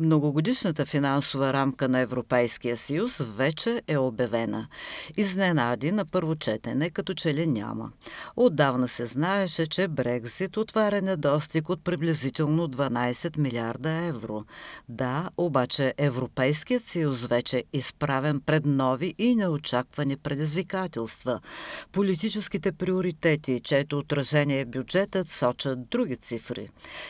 Многогодишната финансова рамка на Европейския съюз вече е обявена. Изненади на първо четене, като че ли няма. Отдавна се знаеше, че Брекзит отваря недостиг от приблизително 12 милиарда евро. Да, обаче Европейският съюз вече е изправен пред нови и неочаквани предизвикателства. Политическите приоритети, чето отражение е бюджетът, сочат други цифри.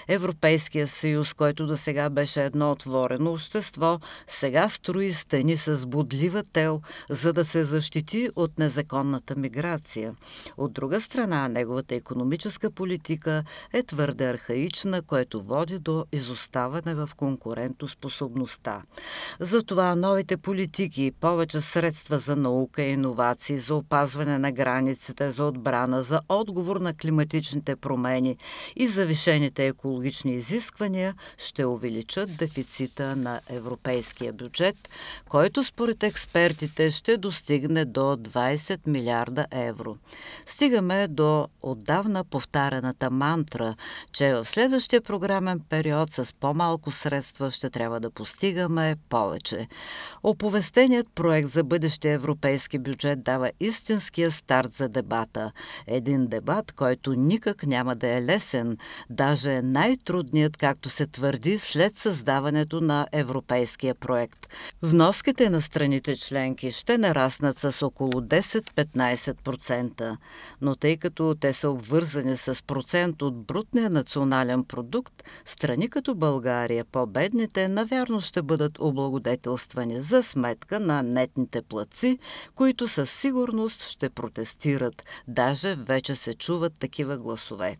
Европейският съюз, който до сега беше едно от отворено общество сега строи стени с бодлива тел, за да се защити от незаконната миграция. От друга страна, неговата економическа политика е твърде архаична, което води до изоставане в конкурентоспособността. Затова новите политики, повече средства за наука и иновации, за опазване на границите, за отбрана, за отговор на климатичните промени и завишените екологични изисквания ще увеличат дефицит дефицита на европейския бюджет, който според експертите ще достигне до 20 милиарда евро. Стигаме до отдавна повтарената мантра, че в следващия програмен период с по-малко средства ще трябва да постигаме повече. Оповестеният проект за бъдещия европейски бюджет дава истинския старт за дебата. Един дебат, който никак няма да е лесен, даже най-трудният, както се твърди, след създаване финансирането на европейския проект. Вноските на страните членки ще нараснат с около 10-15%, но тъй като те са обвързани с процент от брутния национален продукт, страни като България, по-бедните, навярно ще бъдат облагодетелствани за сметка на нетните плаци, които със сигурност ще протестират. Даже вече се чуват такива гласове.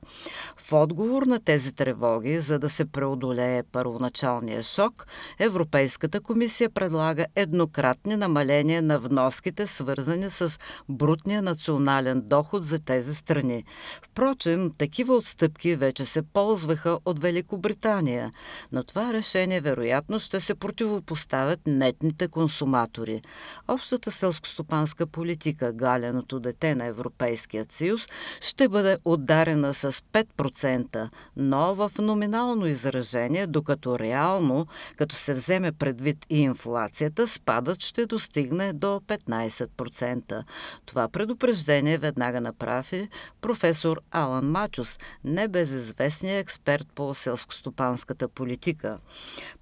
В отговор на тези тревоги, за да се преодолее първоначалния посок, Европейската комисия предлага еднократни намаления на вноските, свързани с брутния национален доход за тези страни. Впрочем, такива отстъпки вече се ползваха от Великобритания. На това решение вероятно ще се противопоставят нетните консуматори. Общата селскостопанска политика, галеното дете на Европейският съюз, ще бъде ударена с 5%, но в номинално изражение, докато реално само като се вземе предвид и инфлацията, спадът ще достигне до 15%. Това предупреждение веднага направи професор Алан Матюс, небезизвестният експерт по селскостопанската политика.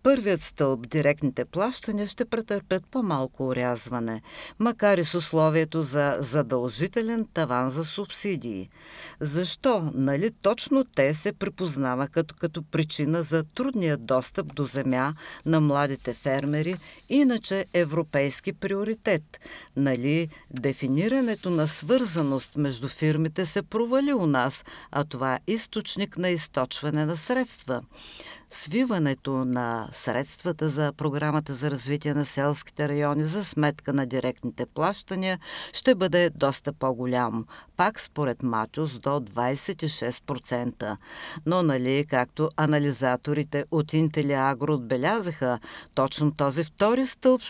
Първият стълб, директните плащания, ще претърпят по-малко урязване, макар и с условието за задължителен таван за субсидии. Защо, нали точно те се припознава като, като причина за трудния достъп до земя? земя на младите фермери, иначе европейски приоритет. Нали, дефинирането на свързаност между фирмите се провали у нас, а това е източник на източване на средства свиването на средствата за програмата за развитие на селските райони за сметка на директните плащания ще бъде доста по-голям. Пак според Матюс до 26%. Но нали, както анализаторите от Agro отбелязаха, точно този втори стълб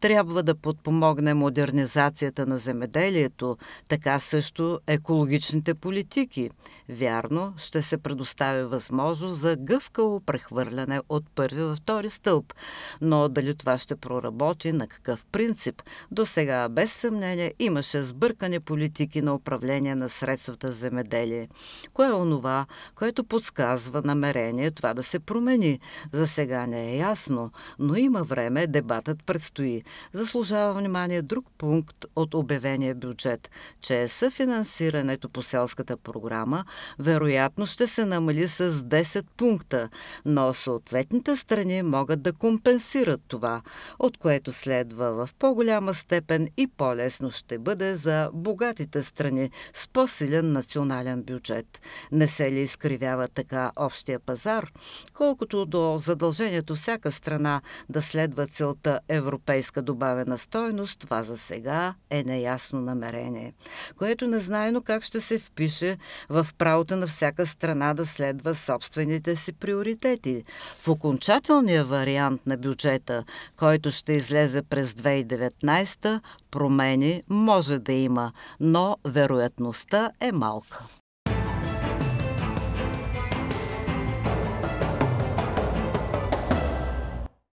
трябва да подпомогне модернизацията на земеделието, така също екологичните политики. Вярно, ще се предостави възможност за гъвкаво прехвърляне прехвърляне от първи във втори стълб. Но дали това ще проработи, на какъв принцип? До сега, без съмнение, имаше сбъркани политики на управление на средствата за земеделие. Кое е онова, което подсказва намерение това да се промени? За сега не е ясно, но има време, дебатът предстои. Заслужава внимание друг пункт от обявения бюджет, че съфинансирането по селската програма вероятно ще се намали с 10 пункта, но съответните страни могат да компенсират това, от което следва в по-голяма степен и по-лесно ще бъде за богатите страни с по-силен национален бюджет. Не се ли изкривява така общия пазар? Колкото до задължението всяка страна да следва целта европейска добавена стойност, това за сега е неясно намерение, което незнайно как ще се впише в правото на всяка страна да следва собствените си приоритети проекти. В окончателния вариант на бюджета, който ще излезе през 2019, промени може да има, но вероятността е малка.